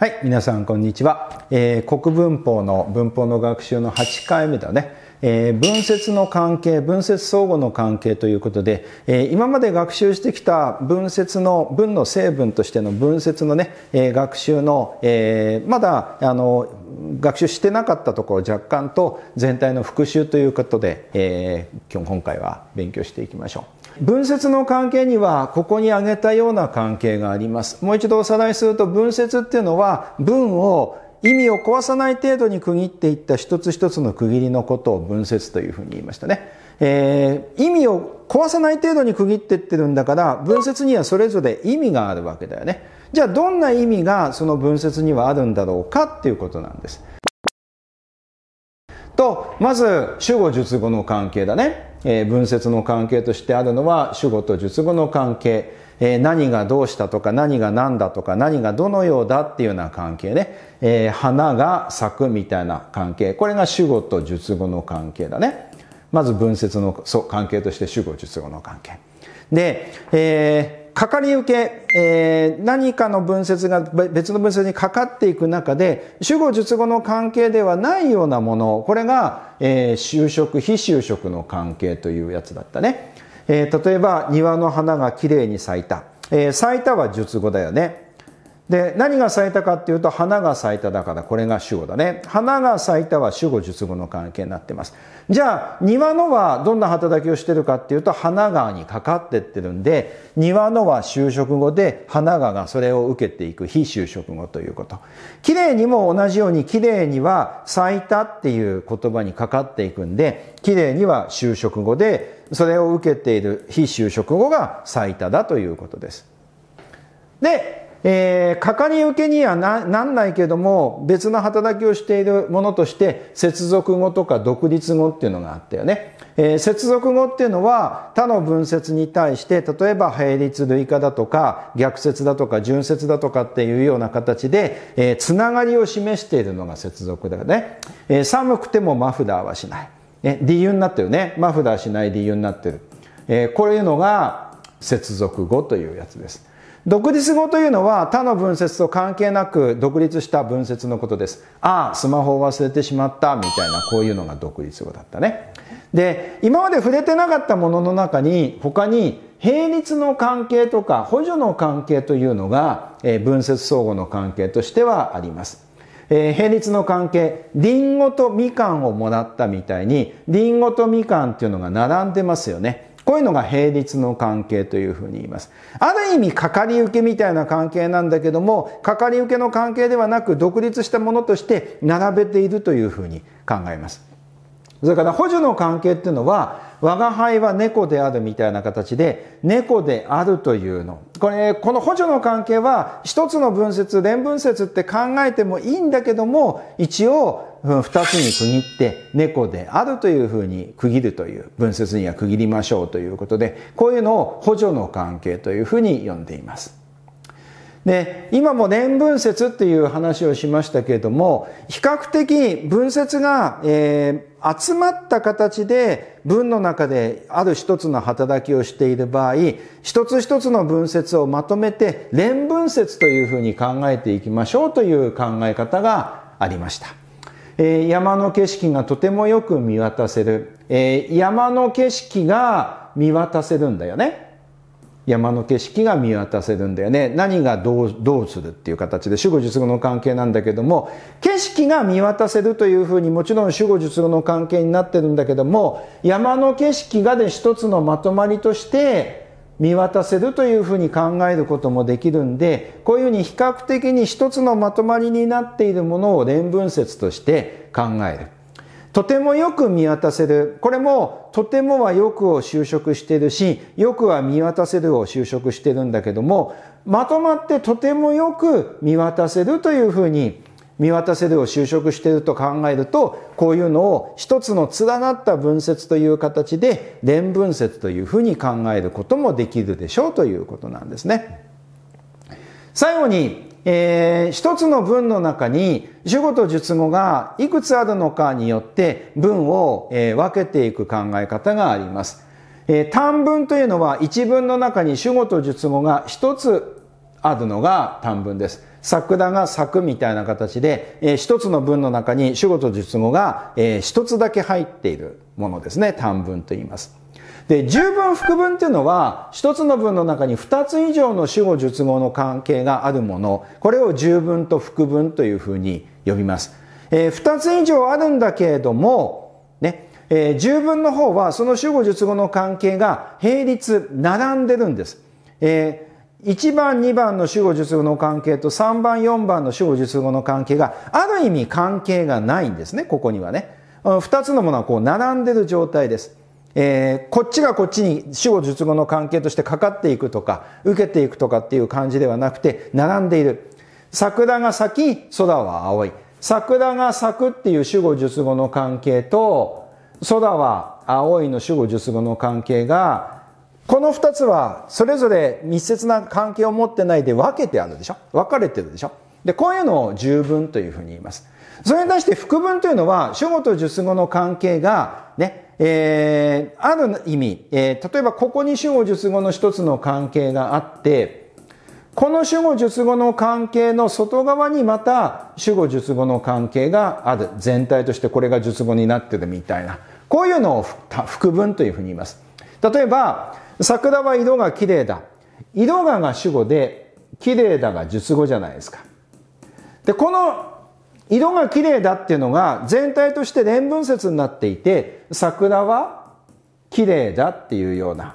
はい、皆さんこんにちは、えー、国文法の文法の学習の8回目だね。えー、分節の関係、分節相互の関係ということで、えー、今まで学習してきた分節の、文の成分としての分節のね、えー、学習の、えまだ、あの、学習してなかったところ若干と全体の復習ということで、え今日今回は勉強していきましょう。分節の関係には、ここに挙げたような関係があります。もう一度おさらいすると、分節っていうのは、文を意味を壊さない程度に区切っていった一つ一つの区切りのことを分節というふうに言いましたね。えー、意味を壊さない程度に区切ってってるんだから文節にはそれぞれ意味があるわけだよね。じゃあどんな意味がその文節にはあるんだろうかっていうことなんです。とまず主語述語の関係だね。えー、文節の関係としてあるのは主語と述語の関係、えー、何がどうしたとか何が何だとか何がどのようだっていうような関係ね、えー、花が咲くみたいな関係これが主語と述語の関係だねまず文節の関係として主語述語の関係で、えーかかり受け、えー、何かの文節が別の文節にかかっていく中で、主語、述語の関係ではないようなもの、これが、えー、就職、非就職の関係というやつだったね。えー、例えば、庭の花がきれいに咲いた。えー、咲いたは述語だよね。で、何が咲いたかっていうと、花が咲いただから、これが主語だね。花が咲いたは主語、述語の関係になってます。じゃあ、庭のはどんな働きをしてるかっていうと、花川にかかってってるんで、庭のは就職後で、花川がそれを受けていく、非就職後ということ。綺麗にも同じように、綺麗には咲いたっていう言葉にかかっていくんで、綺麗には就職後で、それを受けている非就職後が咲いただということです。で、えー、かかり受けにはななんないけども、別の働きをしているものとして、接続語とか独立語っていうのがあったよね。えー、接続語っていうのは、他の分節に対して、例えば並立類化だとか、逆説だとか、順説だとかっていうような形で、えー、つながりを示しているのが接続だよね。えー、寒くてもマフラーはしない。ね、理由になってるね。マフラーしない理由になってる。えー、こういうのが接続語というやつです。独立語というのは他の文節と関係なく独立した文節のことです。ああ、スマホを忘れてしまったみたいなこういうのが独立語だったね。で、今まで触れてなかったものの中に他に並立の関係とか補助の関係というのが、えー、文節相互の関係としてはあります。えー、並立の関係、りんごとみかんをもらったみたいに、りんごとみかんっていうのが並んでますよね。こういうのが並立の関係というふうに言います。ある意味、かかり受けみたいな関係なんだけども、かかり受けの関係ではなく、独立したものとして並べているというふうに考えます。それから補助の関係っていうのは、我が輩は猫であるみたいな形で、猫であるというの。これ、この補助の関係は、一つの文節、連文節って考えてもいいんだけども、一応、2つに区切って猫であるというふうに区切るという分節には区切りましょうということでこういうのを補助の関係というふうに呼んでいます。で今も年分節っていう話をしましたけれども比較的分節が、えー、集まった形で文の中である一つの働きをしている場合一つ一つの分節をまとめて連分節というふうに考えていきましょうという考え方がありました。えー、山の景色がとてもよく見渡せる、えー、山の景色が見渡せるんだよね山の景色が見渡せるんだよね何がどうどうするっていう形で主語述語の関係なんだけども景色が見渡せるというふうにもちろん主語術語の関係になってるんだけども山の景色がで一つのまとまりとして見渡せるというふうに考えることもできるんでこういうふうに比較的に一つのまとまりになっているものを連分説として考える。とてもよく見渡せる。これも、とてもはよくを就職してるし、よくは見渡せるを就職してるんだけども、まとまってとてもよく見渡せるというふうに見渡せるを就職していると考えると、こういうのを一つの連なった文節という形で、連文節というふうに考えることもできるでしょうということなんですね。最後に、えー、一つの文の中に主語と述語がいくつあるのかによって文を、えー、分けていく考え方があります。えー、短文というのは一文の中に主語と述語が一つあるのが短文です。桜が咲くみたいな形で、えー、一つの文の中に主語と述語が、えー、一つだけ入っているものですね。短文と言います。で、十分副文っていうのは、一つの文の中に二つ以上の主語述語の関係があるもの、これを十分と副文というふうに呼びます。えー、二つ以上あるんだけれども、ね、えー、十分の方はその主語述語の関係が並立、並んでるんです。えー1番2番の主語述語の関係と3番4番の主語述語の関係がある意味関係がないんですねここにはね2つのものはこう並んでる状態ですえー、こっちがこっちに主語述語の関係としてかかっていくとか受けていくとかっていう感じではなくて並んでいる桜が咲き空は青い桜が咲くっていう主語述語の関係と空は青いの主語述語の関係がこの二つはそれぞれ密接な関係を持ってないで分けてあるでしょ分かれてるでしょでこういうのを十分というふうに言いますそれに対して副文というのは主語と述語の関係がねえー、ある意味、えー、例えばここに主語述語の一つの関係があってこの主語述語の関係の外側にまた主語述語の関係がある全体としてこれが述語になってるみたいなこういうのを副文というふうに言います例えば桜は色が綺麗だ。色がが主語で、綺麗だが述語じゃないですか。で、この色が綺麗だっていうのが全体として連文節になっていて、桜は綺麗だっていうような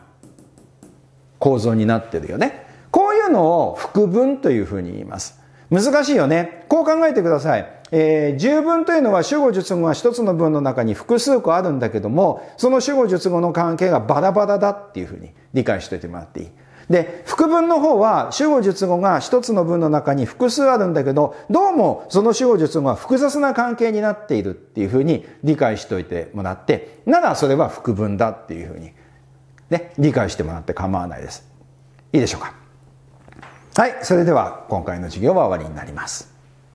構造になってるよね。こういうのを副文というふうに言います。難しいよね。こう考えてください。えー、十分というのは主語述語が一つの文の中に複数個あるんだけども、その主語述語の関係がバラバラだっていうふうに理解しておいてもらっていい。で、副文の方は主語述語が一つの文の中に複数あるんだけど、どうもその主語述語は複雑な関係になっているっていうふうに理解しておいてもらって、ならそれは副文だっていうふうに、ね、理解してもらって構わないです。いいでしょうか。はい、それでは今回の授業は終わりになります。